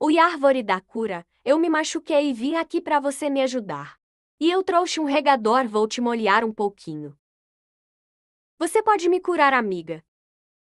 Oi árvore da cura, eu me machuquei e vim aqui para você me ajudar. E eu trouxe um regador, vou te molhar um pouquinho. Você pode me curar, amiga.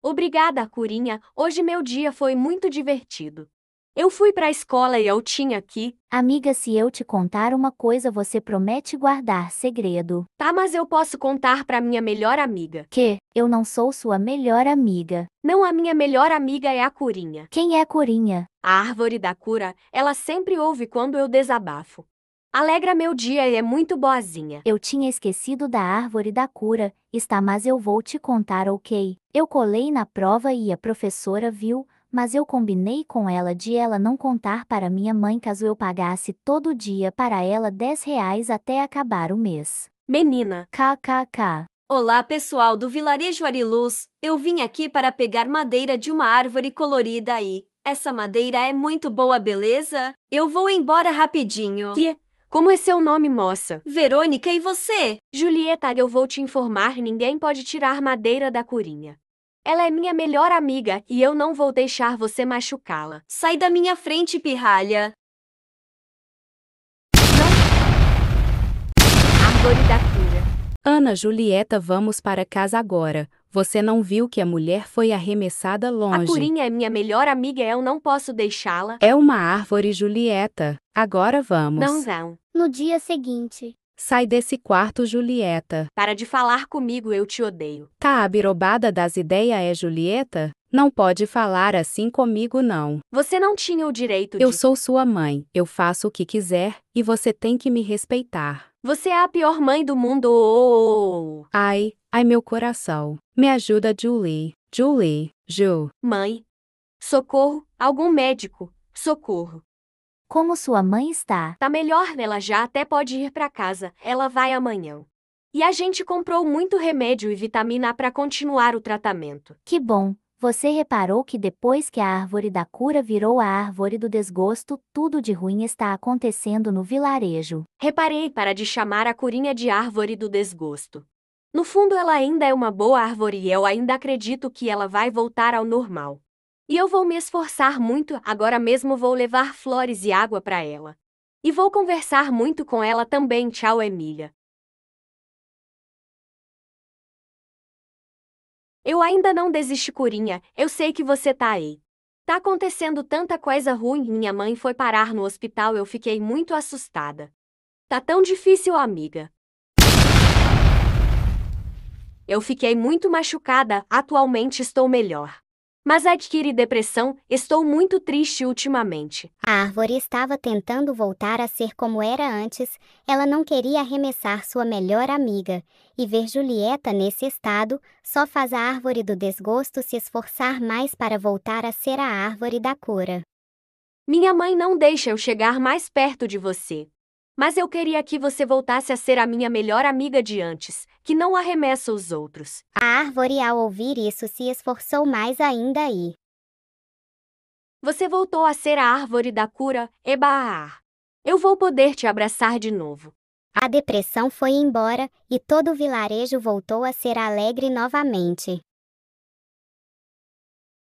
Obrigada, Curinha, hoje meu dia foi muito divertido. Eu fui pra escola e eu tinha aqui. Amiga, se eu te contar uma coisa, você promete guardar segredo. Tá, mas eu posso contar pra minha melhor amiga. Que? Eu não sou sua melhor amiga. Não, a minha melhor amiga é a Corinha. Quem é a Corinha? A árvore da cura, ela sempre ouve quando eu desabafo. Alegra meu dia e é muito boazinha. Eu tinha esquecido da árvore da cura, está, mas eu vou te contar, ok? Eu colei na prova e a professora viu, mas eu combinei com ela de ela não contar para minha mãe caso eu pagasse todo dia para ela 10 reais até acabar o mês. Menina. KKK. Olá pessoal do Vilarejo Ariluz, eu vim aqui para pegar madeira de uma árvore colorida aí. Essa madeira é muito boa, beleza? Eu vou embora rapidinho. Que? Como é seu nome, moça? Verônica, e você? Julieta, eu vou te informar: ninguém pode tirar madeira da curinha. Ela é minha melhor amiga e eu não vou deixar você machucá-la. Sai da minha frente, pirralha! Árvore da cura. Ana Julieta, vamos para casa agora. Você não viu que a mulher foi arremessada longe. A curinha é minha melhor amiga e eu não posso deixá-la. É uma árvore, Julieta. Agora vamos. Não vão. No dia seguinte, Sai desse quarto, Julieta. Para de falar comigo, eu te odeio. Tá abirobada das ideias, é Julieta? Não pode falar assim comigo, não. Você não tinha o direito de. Eu sou sua mãe, eu faço o que quiser, e você tem que me respeitar. Você é a pior mãe do mundo. ai, ai, meu coração. Me ajuda, Julie. Julie, Ju. Mãe. Socorro, algum médico. Socorro. Como sua mãe está? Tá melhor, ela já até pode ir para casa. Ela vai amanhã. E a gente comprou muito remédio e vitamina para continuar o tratamento. Que bom. Você reparou que depois que a árvore da cura virou a árvore do desgosto, tudo de ruim está acontecendo no vilarejo. Reparei para de chamar a curinha de árvore do desgosto. No fundo, ela ainda é uma boa árvore e eu ainda acredito que ela vai voltar ao normal. E eu vou me esforçar muito, agora mesmo vou levar flores e água para ela. E vou conversar muito com ela também. Tchau, Emília. Eu ainda não desisti, Curinha. Eu sei que você tá aí. Tá acontecendo tanta coisa ruim. Minha mãe foi parar no hospital, eu fiquei muito assustada. Tá tão difícil, amiga. Eu fiquei muito machucada, atualmente estou melhor. Mas adquire depressão, estou muito triste ultimamente. A árvore estava tentando voltar a ser como era antes, ela não queria arremessar sua melhor amiga, e ver Julieta nesse estado só faz a árvore do desgosto se esforçar mais para voltar a ser a árvore da cura. Minha mãe não deixa eu chegar mais perto de você. Mas eu queria que você voltasse a ser a minha melhor amiga de antes, que não arremessa os outros árvore, ao ouvir isso, se esforçou mais ainda e. Você voltou a ser a árvore da cura, Ebaar. Eu vou poder te abraçar de novo. A depressão foi embora e todo o vilarejo voltou a ser alegre novamente.